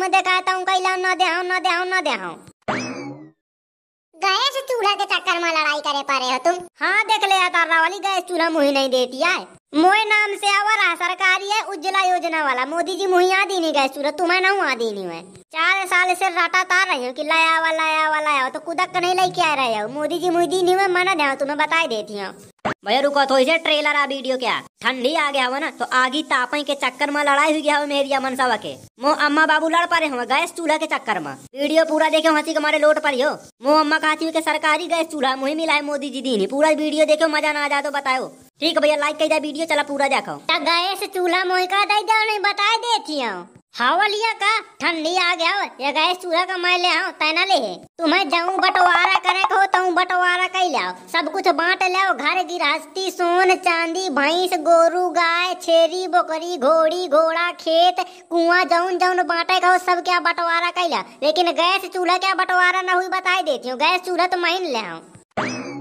तुम्हें दिखाता हूँ कैला ना देहाऊ न देहाऊ न देहाऊ गैस चूल्हा के चक्कर में लड़ाई करे पा रहे हो तुम हाँ देख ले यार तारा वाली गैस चूल्हा मुही नहीं देती है मोए नाम से आवर सरकारी है उज्ज्वला योजना वाला मोदी जी मुही आ दी नहीं गैस चूल्हा तुम्हें ना आ दीनी है चार साल से राटा तार रही हो कि लाया वाला लाया वाला आया तो कुदक नहीं लेके आ रहे हो मोदी जी मुही नहीं हुए मना दे तुम्हें बता देती हूँ भैया रुको तो इसे ट्रेलर आ वीडियो क्या ठंडी आ गया हो ना तो आगे तापे के चक्कर में लड़ाई हुई गया मेरी अमन सब के मो अम्मा बाबू लड़ पा रहे हो गैस चूल्हा के चक्कर में वीडियो पूरा देखे हंसी के मारे लोट पर हो मो अम्मा कहती हूँ सरकारी गैस चूल्हा मुही मिला है मोदी जी दीनी पूरा वीडियो देखो मजा ना आ जाए तो बताओ ठीक है भैया लाइक कर दिया वीडियो चला पूरा देखो गैस चूल्हा मोह का दे देती हूँ हावलिया का ठंडी आ गया ये गए चूहा का मैं ले आऊं तैना ले है तुम्हें जाऊं बंटवारा करे को तऊ तो बंटवारा कई लाओ सब कुछ बांट लाओ घर गृहस्थी सोन चांदी भैंस गोरू गाय छेरी बकरी घोड़ी घोड़ा खेत कुआं जाऊं जौन बांटे का सब क्या बंटवारा कई लाओ लेकिन गैस चूल्हा क्या बंटवारा न हुई बताई देती हूँ गैस चूल्हा तो मैं ले आऊं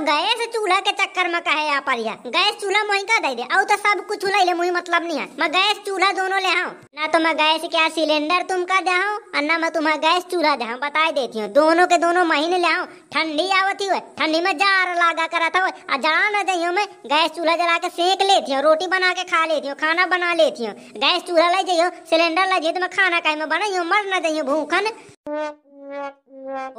गैस चूल्हा के चक्कर में कहे यहाँ गैस चूल्हा मोही का दे दे और तो सब कुछ ले ले मुई मतलब नहीं है मैं गैस चूल्हा दोनों ले हाँ ना तो मैं गैस क्या सिलेंडर तुम का दे और ना मैं तुम्हें गैस चूल्हा दे बता देती हूँ दोनों के दोनों महीने ले हाँ ठंडी आवती हुए ठंडी में जार लगा करा था और जड़ा न जाइयो मैं गैस चूल्हा जला के सेक लेती हूँ रोटी बना के खा लेती हूँ खाना बना लेती हूँ गैस चूल्हा ले जाइय सिलेंडर ले जाइयो तो मैं खाना कहीं में बनाइयो मर न जाइयो भूखन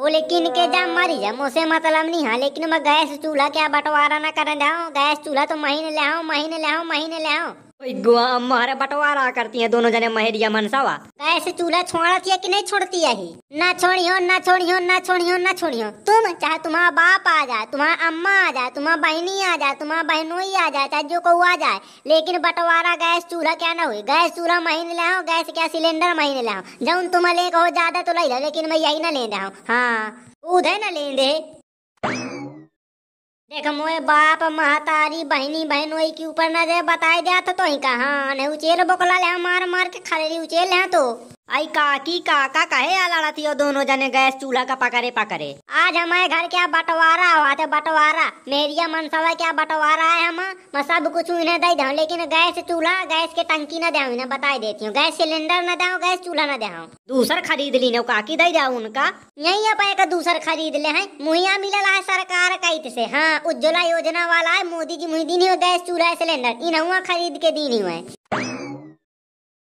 ओ लेकिन के जा मरी जा मोसे मतलब नहीं हां लेकिन मैं गैस चूल्हा क्या बंटवारा ना करन जाओ गैस चूल्हा तो महीने ले आओ महीने ले आऊं महीने ले आओ बटवारा बंटवारा करती है दोनों जने महेरिया मनसावा ऐसे चूल्हा छोड़ती है कि नहीं छोड़ती है ना छोड़ियो ना छोड़ियो ना छोड़ियो ना छोड़ियो तुम चाहे तुम्हारा बाप आ जाए तुम्हारा अम्मा आ जाए तुम्हारा बहनी आ जाए तुम्हारा बहनोई आ जाए चाहे जो को आ जाए लेकिन बंटवारा गैस चूल्हा क्या ना हुई गैस चूल्हा महीने लाओ गैस क्या सिलेंडर महीने लाओ जब तुम ले ज्यादा तो ले लेकिन मैं यही ना ले रहा हूँ हाँ उधर ना ले दे देख मोए बाप महतारी बहनी बहनोई के ऊपर नजर बताई दिया तो ही कहा नहीं उचेल बोकला ले मार मार के खाली उचेल है तो आई काकी काका कहे आ लड़ा थी दोनों जने गैस चूल्हा का पकड़े पकड़े आज हमारे घर क्या बंटवारा हुआ था बंटवारा मेरिया मनसवा क्या बंटवारा है हम मैं सब कुछ उन्हें दे दू लेकिन गैस चूल्हा गैस के टंकी न दू इन्हें बता देती हूँ गैस सिलेंडर न दे गैस चूल्हा न दे दूसर खरीद ली ना काकी दे दू उनका यही अब एक दूसर खरीद ले है मुहैया मिलल है सरकार कैत से हाँ उज्ज्वला योजना वाला है मोदी जी मुहिदी नहीं हो गैस चूल्हा सिलेंडर इन्हें खरीद के दी हुआ हुए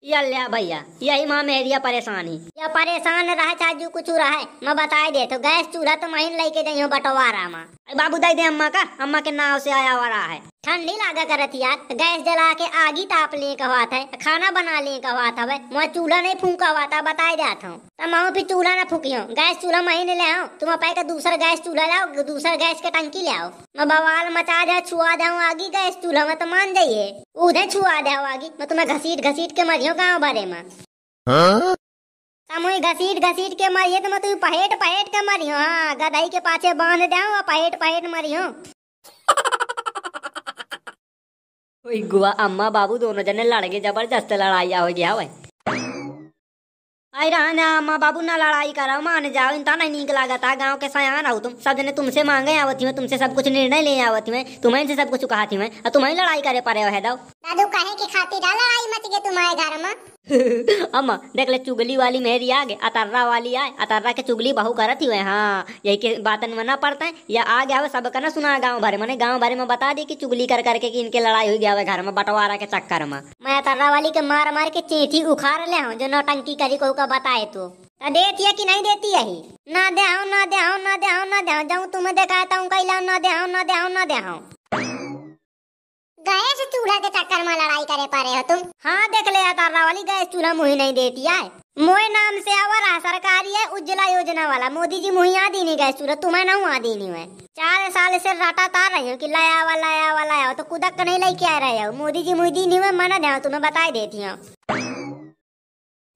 यल्ला भैया यही माँ मेरिया परेशानी या परेशान रहा चाजू कुछ रहा है मैं बताए दे तो गैस चूल्हा तो महीन लेके जाइयो बटवा रहा माँ बाबू दे दे अम्मा का अम्मा के नाव से आया हुआ रहा है ठंडी लागा रही यार गैस जला के आगी ताप लिए कहवात था खाना बना लिए ले था भाई मैं चूल्हा नहीं फूका हुआ था बताए जात हूँ तो मैं फिर चूल्हा ना फूकी हूँ गैस चूल्हा मैं ले आओ तुम अपा का दूसरा गैस चूल्हा लाओ दूसरा गैस के टंकी ले आओ मैं बवाल मचा दे छुआ दे आगी गैस चूल्हा में तो मान जाइए उधर छुआ दे आगी मैं तुम्हें घसीट घसीट के मरियो गाँव भरे में मुई घसीट घसीट के मरिए तो मैं तुम तो पहेट पहेट के मरियो हाँ गदाई के पाछे बांध दे पहेट पहेट मरियो गुआ अम्मा बाबू दोनों जने लड़ गए जबरदस्त लड़ाई हो गया भाई आई रहा ना अम्मा बाबू ना लड़ाई कराओ मान जाओ इनता नहीं नीक लगा था गाँव के सयान आओ तुम सब जने तुमसे मांगे आवती हूँ तुमसे सब कुछ निर्णय ले आवती हूँ तुम्हें से सब कुछ थी मैं और तुम्हें लड़ाई करे पड़े हो है दो दादू काहे के खातिर आई मत के तुम्हारे घर में अम्मा देख ले चुगली वाली मेरी गए अतर्रा वाली आए अतर्रा के चुगली बहु करत हुए हाँ यही के बातन में ना पड़ता है या आ गया सबका ना सुना गांव भर मैंने गांव भर में बता दी कि चुगली कर करके कि इनके लड़ाई हुई गया हुआ घर में बंटवारा के चक्कर में मैं अतर्रा वाली के मार मार के चीठी उखाड़ ले हूँ जो नौटंकी करी को बताए तो देती है कि नहीं देती है ना दे ना दे ना दे ना दे जाऊँ तुम्हें दिखाता हूँ कैला ना दे ना दे ना दे गैस चूल्हा के चक्कर में लड़ाई करे रहे हो तुम हाँ देख ले तारा वाली गैस चूल्हा मुही नहीं देती है मोए नाम से आवर सरकारी है उज्ज्वला योजना वाला मोदी जी मुही आ दीनी गैस चूल्हा तुम्हें ना आ दीनी है चार साल से राटा तार रही हो कि लाया वाला लाया वाला हो तो कुदक नहीं लेके आ रहे हो मोदी जी मुही दी हुए मना दे तुम्हें बताई देती हूँ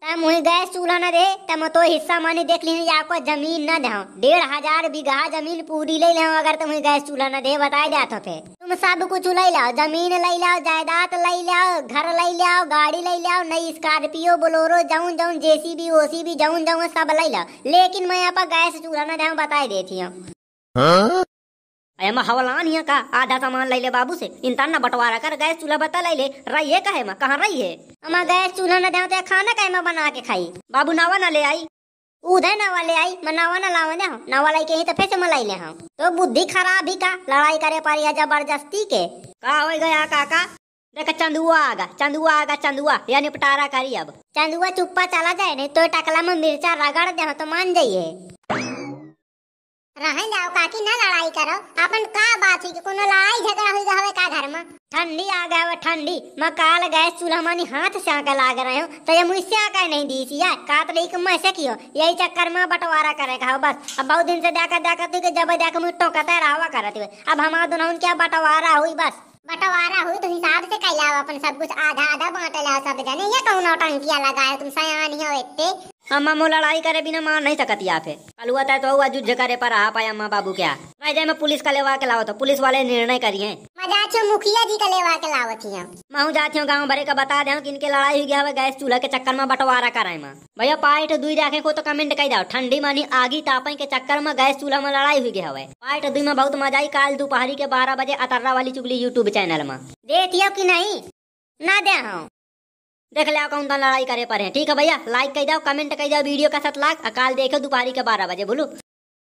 तम मुई गैस चूल्हा न दे तम तो हिस्सा मानी देख ली आपको जमीन न दे डेढ़ हजार बीघा जमीन पूरी ले लो अगर तुम गैस चूल्हा न दे बताए तो फिर तुम सब कुछ ले लाओ जमीन ले लाओ जायदाद ले लाओ घर ले लाओ गाड़ी ले लो नई स्कॉर्पियो बोलोरो जेसी भी ओसी भी जाऊं जाऊं सब ले लो लेकिन मैं पर गैस चूल्हा न दे बताए देती हूँ हाँ? एमा हवलान यहाँ का आधा सामान ले ले बाबू से इंतान ना बंटवारा कर गैस चूल्हा बता ले ले रही है कहे माँ कहाँ रही है अमा गैस चूल्हा न देते तो खाना कहे माँ बना के खाई बाबू नावा ना ले आई उधर नावा ले आई मैं नावा ना लावा दे नावा लाई के ही तो फिर से मलाई ले हाँ तो बुद्धि खराब ही का लड़ाई करे पारी है जबरदस्ती के कहा हो गया काका देखा चंदुआ आगा चंदुआ आगा चंदुआ या निपटारा करी अब चंदुआ चुप्पा चला जाए नहीं तो टकला में मिर्चा रगड़ दे तो मान जाइए रहन जाओ काकी ना लड़ाई करो अपन का बात है कि कोनो लड़ाई झगड़ा हुई तो हवे का घर में ठंडी आ गए वो ठंडी मैं काल गैस चूल्हा मानी हाथ से आके लाग रहे हो तो ये मुझसे आके नहीं दी थी यार का तो एक मैं ऐसे कियो यही चक्कर में बंटवारा करे का बस अब बहुत दिन से देखा देखा तू तो के जब देखा मुझे टोकता रहा करत तो। हुए अब हमारा दोनों क्या बंटवारा हुई बस बंटवारा हुई तो हिसाब से लाओ अपन सब कुछ आधा आधा बांट लाओ सब जने ये कौन टंकिया लगाए तुम सयानी हो इतने अम्मा मो लड़ाई करे बिना मार नहीं सकती आप हुआ था तो हुआ जुझ करे पर आ पाए अम्मा बाबू क्या राय जाए मैं पुलिस का लेवा के लाओ तो पुलिस वाले निर्णय करिए मुखिया जी का लेवा के लाओ थी मैं जाती हूँ गाँव भरे का बता दें कि इनके लड़ाई हुई है गैस चूल्हा के चक्कर में बंटवारा कराए मैं भैया पाइट दुई रखे को तो कमेंट कर दो ठंडी मानी आगे तापे के चक्कर में गैस चूल्हा में लड़ाई हुई है पाइट दुई में बहुत मजा आई कल दोपहरी के बारह बजे अतर्रा वाली चुगली यूट्यूब चैनल में देती हो की नहीं ना दे देख लिया कौन लड़ाई करे पर है ठीक है भैया लाइक कर जाओ कमेंट कर जाओ वीडियो का साथ लाख अकाल देखो दोपहरी के बारह बजे बोलू